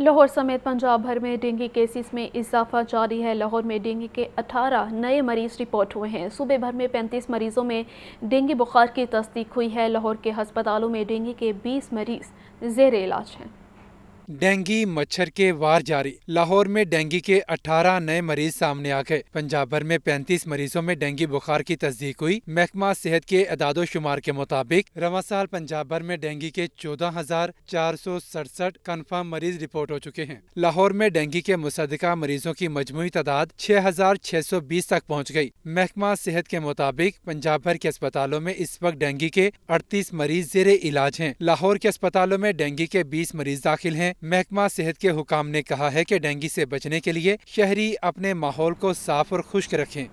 लाहौर समेत पंजाब भर में डेंगू केसेस में इजाफा जारी है लाहौर में डेंगू के 18 नए मरीज रिपोर्ट हुए हैं सूबे भर में 35 मरीजों में डेंगू बुखार की तस्दीक हुई है लाहौर के हस्पतालों में डेंगू के 20 मरीज जेर इलाज हैं डेंगू मच्छर के वार जारी लाहौर में डेंगू के 18 नए मरीज सामने आ गए पंजाब भर में 35 मरीजों में डेंगू बुखार की तस्दीक हुई महकमा सेहत के अदादो शुमार के मुताबिक रवा साल पंजाब भर में डेंगू के चौदह हजार चार सौ सड़सठ कन्फर्म मरीज रिपोर्ट हो चुके हैं लाहौर में डेंगू के मुसदा मरीजों की मजमू तादाद छह हजार छह सौ बीस तक पहुँच गयी महकमा सेहत के मुताबिक पंजाब भर के अस्पतालों में इस वक्त डेंगू के अड़तीस मरीज जेर इलाज है लाहौर के अस्पतालों में डेंगू के बीस मरीज दाखिल है में महकमा सेहत के हुकाम ने कहा है कि डेंगू से बचने के लिए शहरी अपने माहौल को साफ और खुश्क रखें